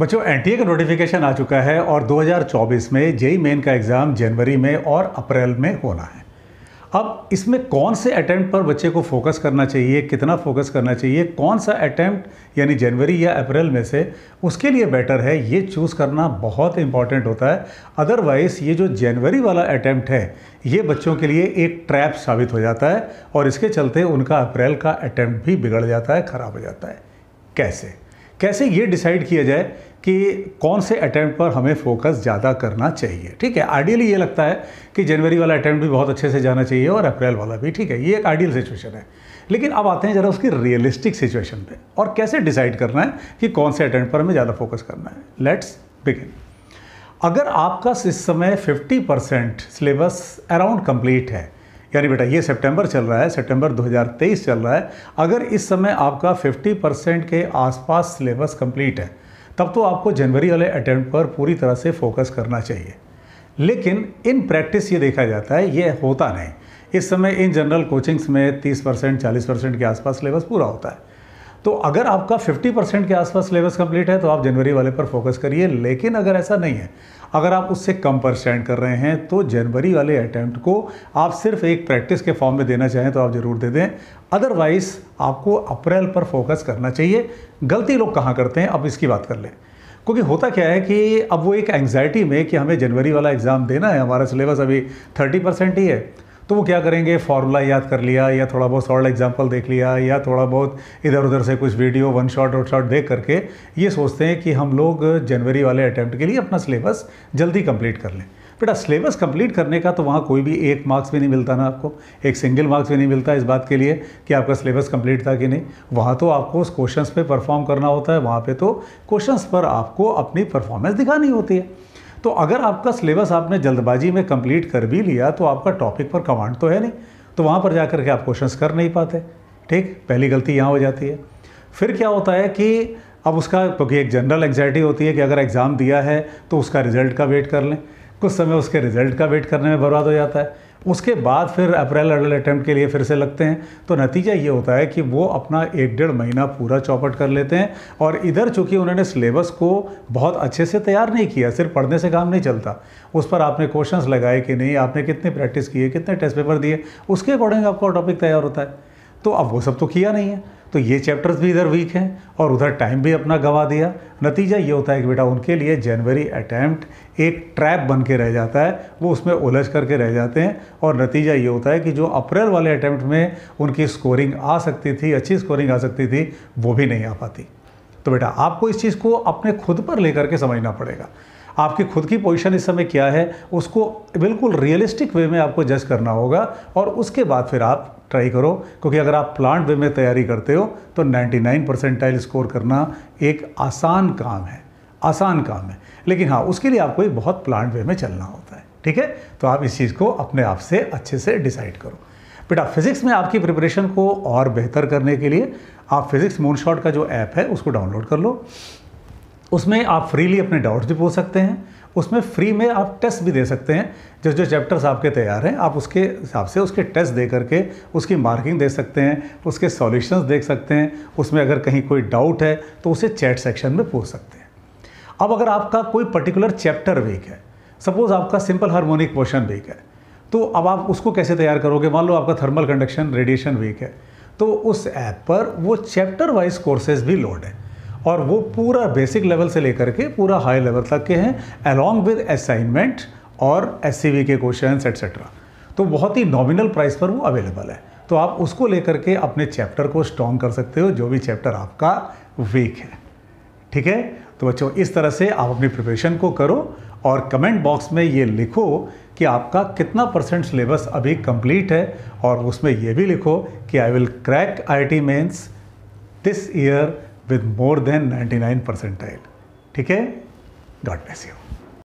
बच्चों एनटीए का नोटिफिकेशन आ चुका है और 2024 में जेई मेन e e का एग्ज़ाम जनवरी में और अप्रैल में होना है अब इसमें कौन से अटैम्प्ट पर बच्चे को फोकस करना चाहिए कितना फोकस करना चाहिए कौन सा अटैम्प्ट यानी जनवरी या अप्रैल में से उसके लिए बेटर है ये चूज़ करना बहुत इंपॉर्टेंट होता है अदरवाइज़ ये जो जनवरी वाला अटैम्प्ट है ये बच्चों के लिए एक ट्रैप साबित हो जाता है और इसके चलते उनका अप्रैल का अटैम्प्ट भी बिगड़ जाता है ख़राब हो जाता है कैसे कैसे ये डिसाइड किया जाए कि कौन से अटैम्प्ट पर हमें फोकस ज़्यादा करना चाहिए ठीक है आइडियली ये लगता है कि जनवरी वाला अटैम्प्ट भी बहुत अच्छे से जाना चाहिए और अप्रैल वाला भी ठीक है ये एक आइडियल सिचुएशन है लेकिन अब आते हैं ज़रा उसकी रियलिस्टिक सिचुएशन पे और कैसे डिसाइड करना है कि कौन से अटैम्प्ट पर हमें ज़्यादा फोकस करना है लेट्स बिगिन अगर आपका इस समय fifty percent syllabus around complete है यानी बेटा ये सितंबर चल रहा है सितंबर 2023 चल रहा है अगर इस समय आपका 50 परसेंट के आसपास सिलेबस कंप्लीट है तब तो आपको जनवरी वाले अटैम्प्ट पर पूरी तरह से फोकस करना चाहिए लेकिन इन प्रैक्टिस ये देखा जाता है ये होता नहीं इस समय इन जनरल कोचिंग्स में 30 परसेंट चालीस परसेंट के आसपास सिलेबस पूरा होता है तो अगर आपका 50 परसेंट के आसपास सिलेबस कंप्लीट है तो आप जनवरी वाले पर फोकस करिए लेकिन अगर ऐसा नहीं है अगर आप उससे कम परसेंट कर रहे हैं तो जनवरी वाले अटैम्प्ट को आप सिर्फ एक प्रैक्टिस के फॉर्म में देना चाहें तो आप ज़रूर दे दें अदरवाइज़ आपको अप्रैल पर फोकस करना चाहिए गलती लोग कहाँ करते हैं अब इसकी बात कर लें क्योंकि होता क्या है कि अब वो एक एंग्जाइटी में कि हमें जनवरी वाला एग्ज़ाम देना है हमारा सिलेबस अभी थर्टी परसेंट ही है तो वो क्या करेंगे फार्मूला याद कर लिया या थोड़ा बहुत सॉल्ड एग्जाम्पल देख लिया या थोड़ा बहुत इधर उधर से कुछ वीडियो वन शॉट और शॉट देख करके ये सोचते हैं कि हम लोग जनवरी वाले अटैम्प्ट के लिए अपना सिलेबस जल्दी कंप्लीट कर लें बेटा सिलेबस कंप्लीट करने का तो वहाँ कोई भी एक मार्क्स भी नहीं मिलता ना आपको एक सिंगल मार्क्स भी नहीं मिलता इस बात के लिए कि आपका सिलेबस कंप्लीट था कि नहीं वहाँ तो आपको उस क्वेश्चंस पे परफॉर्म करना होता है वहाँ पे तो क्वेश्चंस पर आपको अपनी परफॉर्मेंस दिखानी होती है तो अगर आपका सिलेबस आपने जल्दबाजी में कंप्लीट कर भी लिया तो आपका टॉपिक पर कमांड तो है नहीं तो वहाँ पर जा के आप क्वेश्चन कर नहीं पाते ठीक पहली गलती यहाँ हो जाती है फिर क्या होता है कि अब उसका क्योंकि एक जनरल एग्जाइटी होती है कि अगर एग्ज़ाम दिया है तो उसका रिज़ल्ट का वेट कर लें कुछ समय उसके रिज़ल्ट का वेट करने में बर्बाद हो जाता है उसके बाद फिर अप्रैल अगले अटैम्प्ट के लिए फिर से लगते हैं तो नतीजा ये होता है कि वो अपना एक डेढ़ महीना पूरा चौपट कर लेते हैं और इधर चूंकि उन्होंने सिलेबस को बहुत अच्छे से तैयार नहीं किया सिर्फ पढ़ने से काम नहीं चलता उस पर आपने क्वेश्चंस लगाए कि नहीं आपने कितनी प्रैक्टिस किए कितने टेस्ट पेपर दिए उसके अकॉर्डिंग आपका टॉपिक तैयार होता है तो अब वो सब तो किया नहीं है तो ये चैप्टर्स भी इधर वीक हैं और उधर टाइम भी अपना गंवा दिया नतीजा ये होता है कि बेटा उनके लिए जनवरी अटैम्प्ट एक ट्रैप बन के रह जाता है वो उसमें उलझ करके रह जाते हैं और नतीजा ये होता है कि जो अप्रैल वाले अटैम्प्ट में उनकी स्कोरिंग आ सकती थी अच्छी स्कोरिंग आ सकती थी वो भी नहीं आ पाती तो बेटा आपको इस चीज़ को अपने खुद पर लेकर के समझना पड़ेगा आपकी खुद की पोजीशन इस समय क्या है उसको बिल्कुल रियलिस्टिक वे में आपको जज करना होगा और उसके बाद फिर आप ट्राई करो क्योंकि अगर आप प्लांट वे में तैयारी करते हो तो 99 परसेंटाइल स्कोर करना एक आसान काम है आसान काम है लेकिन हाँ उसके लिए आपको एक बहुत प्लांट वे में चलना होता है ठीक है तो आप इस चीज़ को अपने आप से अच्छे से डिसाइड करो बेटा फिजिक्स में आपकी प्रिपरेशन को और बेहतर करने के लिए आप फिजिक्स मूनशॉट का जो ऐप है उसको डाउनलोड कर लो उसमें आप फ्रीली अपने डाउट्स भी पूछ सकते हैं उसमें फ्री में आप टेस्ट भी दे सकते हैं जो जो चैप्टर्स आपके तैयार हैं आप उसके हिसाब से उसके टेस्ट दे करके उसकी मार्किंग दे सकते हैं उसके सॉल्यूशंस देख सकते हैं उसमें अगर कहीं कोई डाउट है तो उसे चैट सेक्शन में पूछ सकते हैं अब अगर आपका कोई पर्टिकुलर चैप्टर वीक है सपोज़ आपका सिंपल हारमोनिक पोर्शन वीक है तो अब आप उसको कैसे तैयार करोगे मान लो आपका थर्मल कंडक्शन रेडिएशन वीक है तो उस ऐप पर वो चैप्टर वाइज कोर्सेज भी लोड है और वो पूरा बेसिक लेवल से लेकर के पूरा हाई लेवल तक के हैं अलॉन्ग विद असाइनमेंट और एस सी वी के क्वेश्चन एट्सेट्रा तो बहुत ही नॉमिनल प्राइस पर वो अवेलेबल है तो आप उसको लेकर के अपने चैप्टर को स्ट्रॉन्ग कर सकते हो जो भी चैप्टर आपका वीक है ठीक है तो बच्चों इस तरह से आप अपनी प्रिपरेशन को करो और कमेंट बॉक्स में ये लिखो कि आपका कितना परसेंट सिलेबस अभी कंप्लीट है और उसमें ये भी लिखो कि I will crack I I T mains this year with more than 99 percentile. Take care. God bless you.